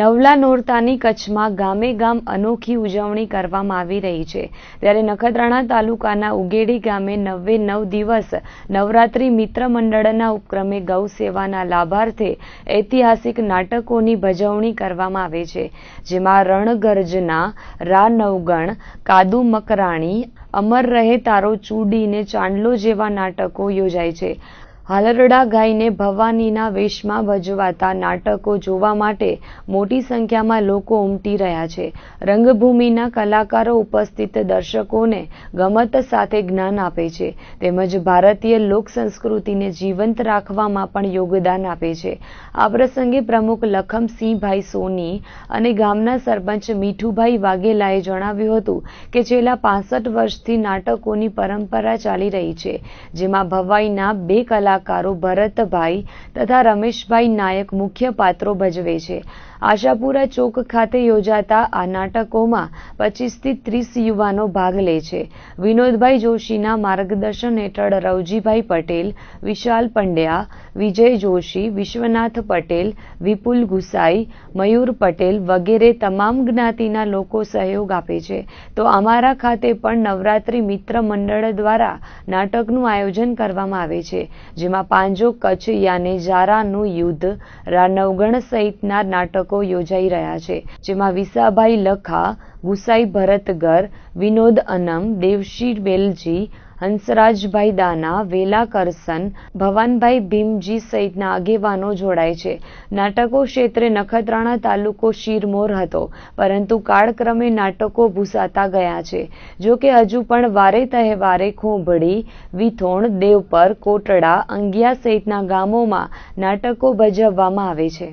નવલા નોરતાની કચ્છમાં ગામે ગામ અનોખી ઉજવણી કરવામાં આવી રહી છે ત્યારે નખત્રાણા તાલુકાના ઉગેડી ગામે નવે નવ દિવસ નવરાત્રી મિત્ર મંડળના ઉપક્રમે ગૌ સેવાના લાભાર્થે ઐતિહાસિક નાટકોની ભજવણી કરવામાં આવે છે જેમાં રણગર્જના રા નવગણ કાદુ મકરાણી અમર રહે તારો ચૂડીને ચાંદલો જેવા નાટકો યોજાય છે હાલરડા ગાયને ભવાનીના વેશમાં ભજવાતા નાટકો જોવા માટે મોટી સંખ્યામાં લોકો ઉમટી રહ્યા છે રંગભૂમિના કલાકારો ઉપસ્થિત દર્શકોને ગમત સાથે જ્ઞાન આપે છે તેમજ ભારતીય લોક સંસ્કૃતિને જીવંત રાખવામાં પણ યોગદાન આપે છે આ પ્રસંગે પ્રમુખ લખમસિંહભાઈ સોની અને ગામના સરપંચ મીઠુભાઈ વાઘેલાએ જણાવ્યું હતું કે છેલ્લા પાસઠ વર્ષથી નાટકોની પરંપરા ચાલી રહી છે જેમાં ભવાઈના બે કલાકાર કલાકારો ભરતભાઈ તથા રમેશભાઈ નાયક મુખ્ય પાત્રો ભજવે છે આશાપુરા ચોક ખાતે યોજાતા આ નાટકોમાં પચીસથી ત્રીસ યુવાનો ભાગ લે છે વિનોદભાઈ જોશીના માર્ગદર્શન હેઠળ રવજીભાઈ પટેલ વિશાલ પંડ્યા વિજય જોશી વિશ્વનાથ પટેલ વિપુલ ગુસાઈ મયુર પટેલ વગેરે તમામ જ્ઞાતિના લોકો સહયોગ આપે છે તો અમારા ખાતે પણ નવરાત્રી મિત્ર મંડળ દ્વારા નાટકનું આયોજન કરવામાં આવે છે જેમાં પાંજો કચ્છ યાને જારાનું યુદ્ધ નવગણ સહિતના નાટકો યોજાઈ રહ્યા છે જેમાં વિસાભાઈ લખા ગુસાઈ ભરતગર વિનોદ અનમ દેવશી બેલજી હંસરાજભાઈ દાના વેલા કરસન ભવાનભાઈ ભીમજી સહિતના આગેવાનો જોડાય છે નાટકો ક્ષેત્રે નખત્રાણા તાલુકો શીરમોર હતો પરંતુ કાળક્રમે નાટકો ભૂસાતા ગયા છે જો કે હજુ પણ વારે તહેવારે ખૂંભડી વિથોણ દેવપર કોટડા અંગિયા સહિતના ગામોમાં નાટકો ભજવવામાં આવે છે